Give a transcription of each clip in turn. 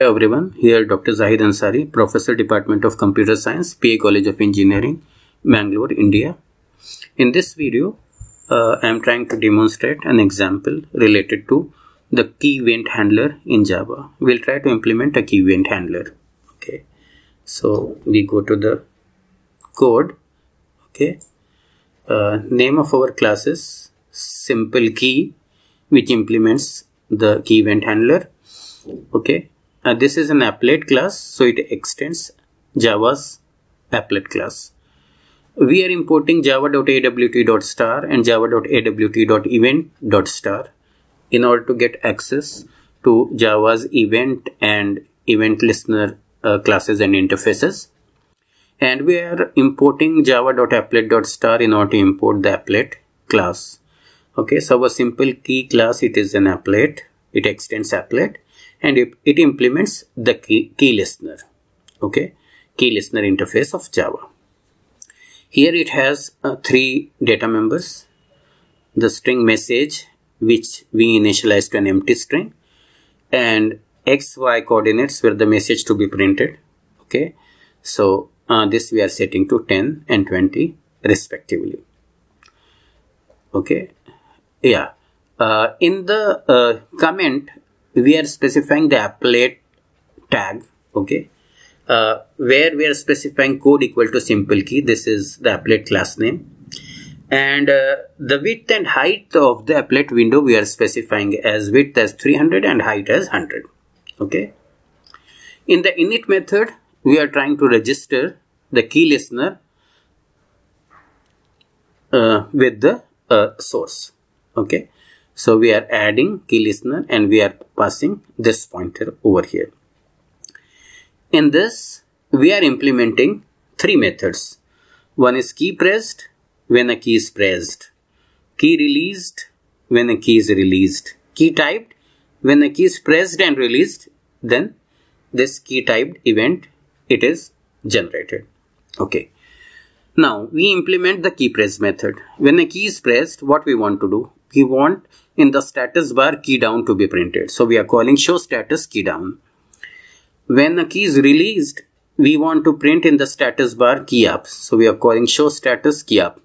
Hello everyone, here Dr. Zahid Ansari, Professor Department of Computer Science, PA College of Engineering, Bangalore, India. In this video, uh, I am trying to demonstrate an example related to the key event handler in Java. We'll try to implement a key event handler. Okay, so we go to the code. Okay, uh, name of our class is simple key, which implements the key event handler. Okay, this is an applet class so it extends java's applet class we are importing java.awt.star and java.awt.event.star in order to get access to java's event and event listener uh, classes and interfaces and we are importing java.applet.star in order to import the applet class okay so a simple key class it is an applet it extends applet and it implements the key, key listener okay key listener interface of java here it has uh, three data members the string message which we initialize to an empty string and xy coordinates where the message to be printed okay so uh, this we are setting to 10 and 20 respectively okay yeah uh, in the uh, comment we are specifying the applet tag okay uh, where we are specifying code equal to simple key this is the applet class name and uh, the width and height of the applet window we are specifying as width as 300 and height as 100 okay in the init method we are trying to register the key listener uh, with the uh, source okay so we are adding key listener and we are passing this pointer over here. In this, we are implementing three methods. One is key pressed when a key is pressed, key released when a key is released, key typed when a key is pressed and released, then this key typed event it is generated. Okay. Now we implement the key press method. When a key is pressed, what we want to do? we want in the status bar key down to be printed. So we are calling show status key down. When a key is released, we want to print in the status bar key up. So we are calling show status key up.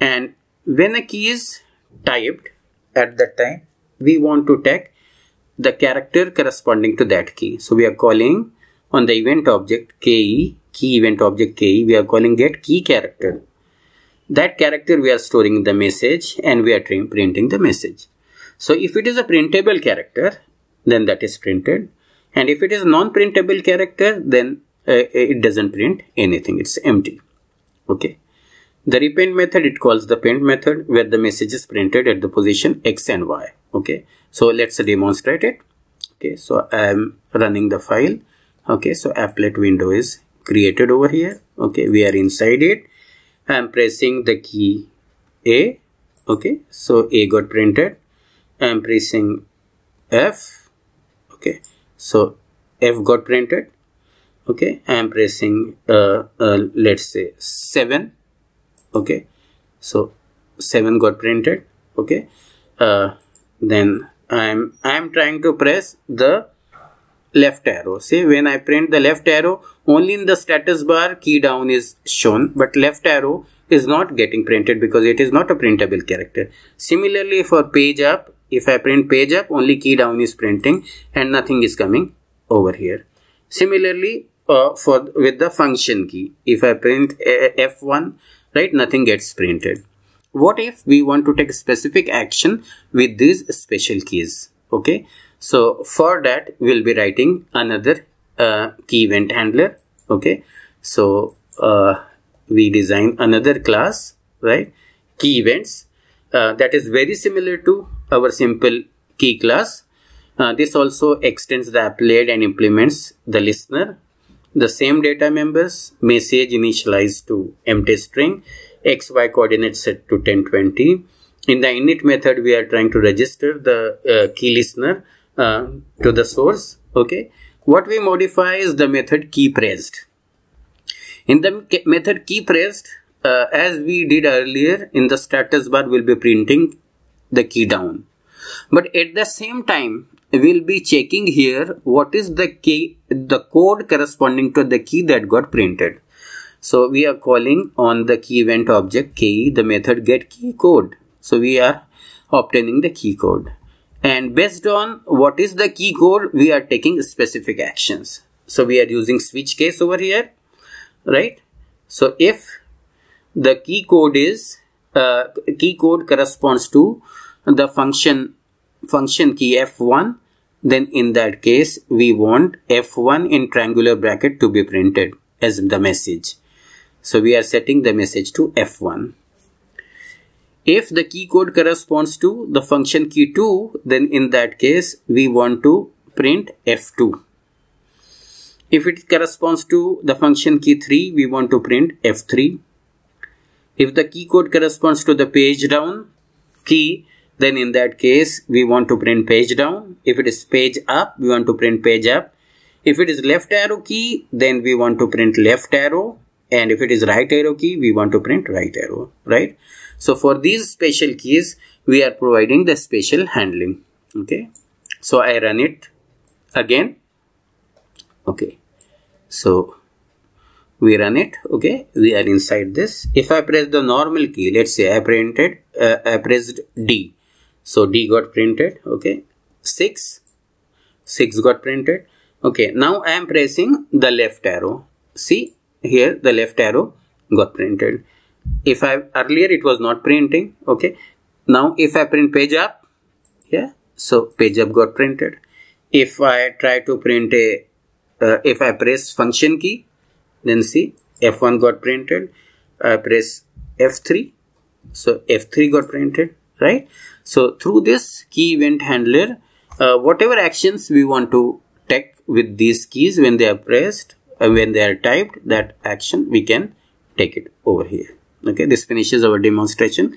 And when a key is typed at that time, we want to take the character corresponding to that key. So we are calling on the event object KE, key event object KE, we are calling get key character that character we are storing the message and we are printing the message. So if it is a printable character, then that is printed. And if it is non-printable character, then uh, uh, it doesn't print anything. It's empty. Okay. The repaint method, it calls the paint method where the message is printed at the position X and Y. Okay. So let's demonstrate it. Okay. So I am running the file. Okay. So applet window is created over here. Okay. We are inside it I am pressing the key A. Okay, so A got printed. I am pressing F. Okay, so F got printed. Okay, I am pressing uh, uh, let's say 7. Okay, so 7 got printed. Okay, uh, then I'm I'm trying to press the left arrow say when I print the left arrow only in the status bar key down is shown but left arrow is not getting printed because it is not a printable character similarly for page up if I print page up only key down is printing and nothing is coming over here similarly uh, for with the function key if I print F1 right nothing gets printed what if we want to take specific action with these special keys okay so for that, we'll be writing another uh, key event handler. Okay. So uh, we design another class, right? Key events uh, that is very similar to our simple key class. Uh, this also extends the applet and implements the listener. The same data members, message initialized to empty string, xy coordinate set to 1020. In the init method, we are trying to register the uh, key listener uh, to the source okay what we modify is the method key pressed in the method key pressed uh, as we did earlier in the status bar will be printing the key down but at the same time we'll be checking here what is the key the code corresponding to the key that got printed so we are calling on the key event object key the method get key code so we are obtaining the key code and based on what is the key code, we are taking specific actions so we are using switch case over here right so if the key code is uh, key code corresponds to the function function key f1 then in that case we want f1 in triangular bracket to be printed as the message so we are setting the message to f1 if the key code corresponds to the function key2, then in that case, we want to print f2. If it corresponds to the function key3, we want to print f3. If the key code corresponds to the page down key, then in that case, we want to print page down. If it is page up, we want to print page up. If it is left arrow key, then we want to print left arrow. And if it is right arrow key, we want to print right arrow, right? So for these special keys, we are providing the special handling. Okay. So I run it again. Okay. So we run it. Okay. We are inside this. If I press the normal key, let's say I printed, uh, I pressed D. So D got printed. Okay. 6. 6 got printed. Okay. Now I am pressing the left arrow. See here the left arrow got printed if I earlier it was not printing okay now if I print page up yeah so page up got printed if I try to print a uh, if I press function key then see F1 got printed I press F3 so F3 got printed right so through this key event handler uh, whatever actions we want to take with these keys when they are pressed uh, when they are typed that action we can take it over here okay this finishes our demonstration